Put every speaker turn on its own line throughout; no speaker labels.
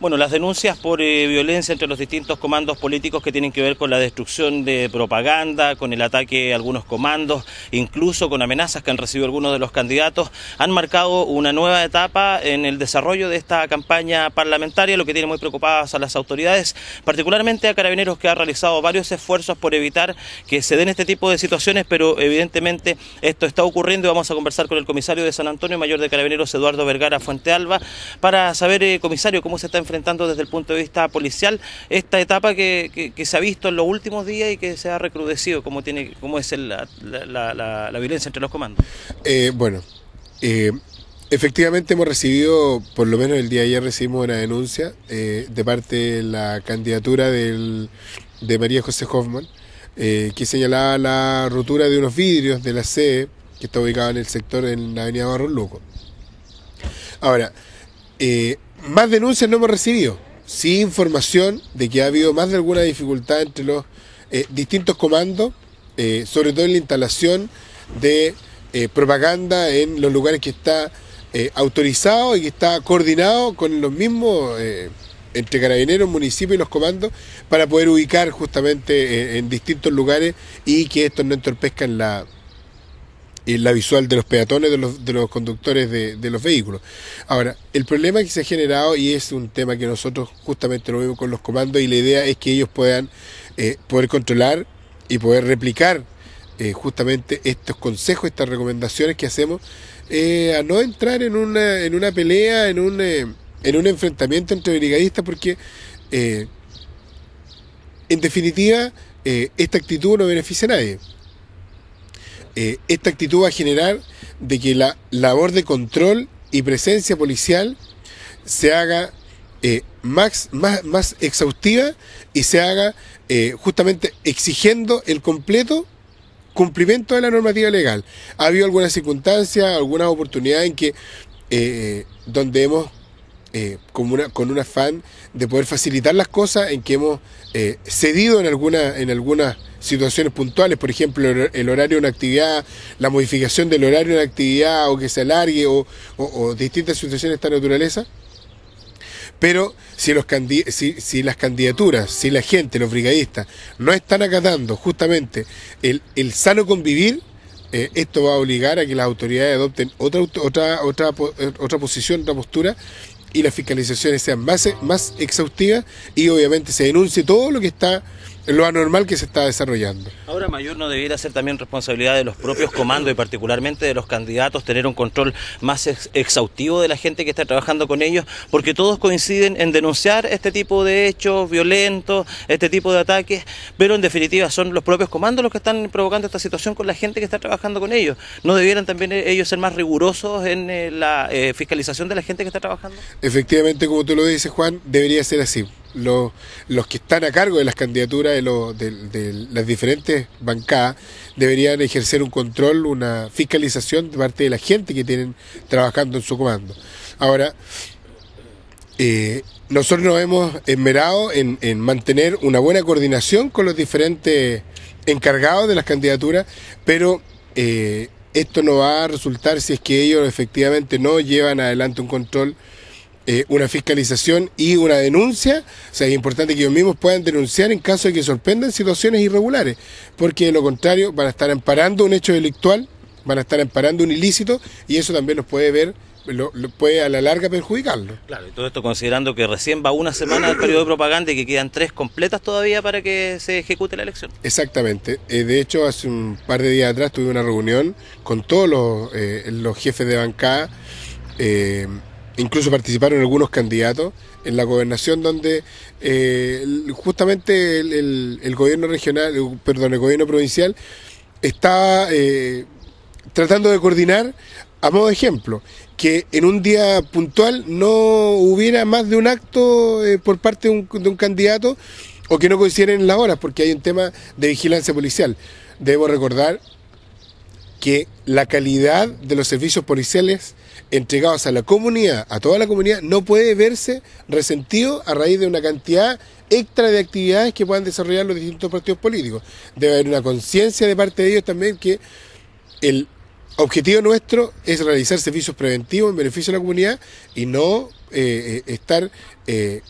Bueno, las denuncias por eh, violencia entre los distintos comandos políticos que tienen que ver con la destrucción de propaganda, con el ataque a algunos comandos, incluso con amenazas que han recibido algunos de los candidatos, han marcado una nueva etapa en el desarrollo de esta campaña parlamentaria, lo que tiene muy preocupadas a las autoridades, particularmente a Carabineros que ha realizado varios esfuerzos por evitar que se den este tipo de situaciones, pero evidentemente esto está ocurriendo y vamos a conversar con el comisario de San Antonio, mayor de Carabineros, Eduardo Vergara Fuentealba, para saber, eh, comisario, cómo se está enfrentando enfrentando desde el punto de vista policial esta etapa que, se ha visto en los últimos días y que se ha recrudecido, como, tiene, es la, la, violencia entre los comandos?
Eh, bueno, eh, efectivamente hemos recibido, por lo menos el día de ayer recibimos una denuncia eh, de parte de la candidatura de María José Hoffman, que señalaba la rotura de unos vidrios de la sede que está ubicada en el sector en la avenida Barros Luco. Ahora, más denuncias no hemos recibido. Sí información de que ha habido más de alguna dificultad entre los eh, distintos comandos, eh, sobre todo en la instalación de eh, propaganda en los lugares que está autorizado y que está coordinado con los mismos entre carabineros, municipios y los comandos para poder ubicar justamente en, en distintos lugares y que estos no entorpezcan la, y eh, la visual de los peatones, de los, de los conductores de, los vehículos. Ahora, el problema que se ha generado, y es un tema que nosotros justamente lo vemos con los comandos, y la idea es que ellos puedan eh, poder controlar y poder replicar eh, justamente estos consejos, estas recomendaciones que hacemos, a no entrar en una, en una pelea, en un, en un enfrentamiento entre brigadistas, porque en definitiva esta actitud no beneficia a nadie. Eh, esta actitud va a generar de que la labor de control y presencia policial se haga eh, más, más, exhaustiva y se haga eh, justamente exigiendo el completo cumplimiento de la normativa legal. Ha habido algunas circunstancias, algunas oportunidades en que donde hemos eh, con, una, con un afán de poder facilitar las cosas en que hemos eh, cedido en, alguna, en algunas situaciones puntuales, por ejemplo, el horario de una actividad, la modificación del horario de una actividad o que se alargue o, distintas situaciones de esta naturaleza. Pero si, los si, si, las candidaturas, si la gente, los brigadistas, no están acatando justamente el, sano convivir, eh, esto va a obligar a que las autoridades adopten otra, otra, otra, otra posición, otra postura y las fiscalizaciones sean más, más exhaustivas y obviamente se denuncie todo lo que está lo anormal que se está desarrollando.
Ahora mayor no debiera ser también responsabilidad de los propios comandos y particularmente de los candidatos tener un control más exhaustivo de la gente que está trabajando con ellos, porque todos coinciden en denunciar este tipo de hechos violentos, este tipo de ataques, pero en definitiva son los propios comandos los que están provocando esta situación con la gente que está trabajando con ellos. ¿No debieran también eh, ellos ser más rigurosos en eh, la eh, fiscalización de la gente que está trabajando?
Efectivamente, como tú lo dices, Juan, debería ser así los, los que están a cargo de las candidaturas de, las diferentes bancadas deberían ejercer un control, una fiscalización de parte de la gente que tienen trabajando en su comando. Ahora, eh, nosotros nos hemos esmerado en, mantener una buena coordinación con los diferentes encargados de las candidaturas, pero eh, esto no va a resultar si es que ellos efectivamente no llevan adelante un control eh, una fiscalización y una denuncia. O sea, es importante que ellos mismos puedan denunciar en caso de que sorprendan situaciones irregulares, porque de lo contrario van a estar amparando un hecho delictual, van a estar amparando un ilícito y eso también los puede ver. Lo, puede a la larga perjudicarlo.
Claro, y todo esto considerando que recién va una semana del periodo de propaganda y que quedan tres completas todavía para que se ejecute la elección.
Exactamente. Eh, de hecho, hace un par de días atrás tuve una reunión con todos los, eh, los jefes de bancada Incluso participaron algunos candidatos en la gobernación donde eh, justamente el, gobierno regional, eh, perdón, el gobierno provincial está eh, tratando de coordinar a modo de ejemplo, que en un día puntual no hubiera más de un acto por parte de un, de un, candidato o que no coinciden las horas, porque hay un tema de vigilancia policial. Debo recordar que la calidad de los servicios policiales entregados a la comunidad, a toda la comunidad, no puede verse resentido a raíz de una cantidad extra de actividades que puedan desarrollar los distintos partidos políticos. Debe haber una conciencia de parte de ellos también que el objetivo nuestro es realizar servicios preventivos en beneficio de la comunidad y no eh, eh, estar... Eh,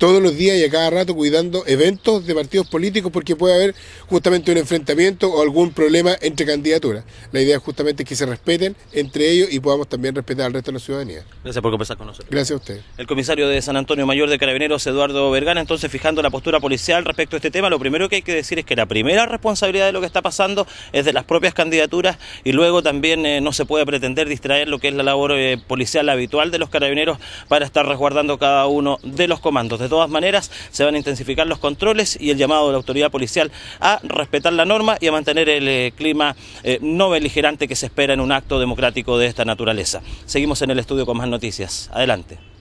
todos los días y a cada rato cuidando eventos de partidos políticos porque puede haber justamente un enfrentamiento o algún problema entre candidaturas. La idea es justamente que se respeten entre ellos y podamos también respetar al resto de la ciudadanía.
Gracias por conversar con nosotros. Gracias a usted. El comisario de San Antonio Mayor de Carabineros, Eduardo Vergara, entonces fijando la postura policial respecto a este tema, lo primero que hay que decir es que la primera responsabilidad de lo que está pasando es de las propias candidaturas y luego también eh, no se puede pretender distraer lo que es la labor eh, policial habitual de los carabineros para estar resguardando cada uno de los comandos. De todas maneras, se van a intensificar los controles y el llamado de la autoridad policial a respetar la norma y a mantener el eh, clima eh, no beligerante que se espera en un acto democrático de esta naturaleza. Seguimos en el estudio con más noticias. Adelante.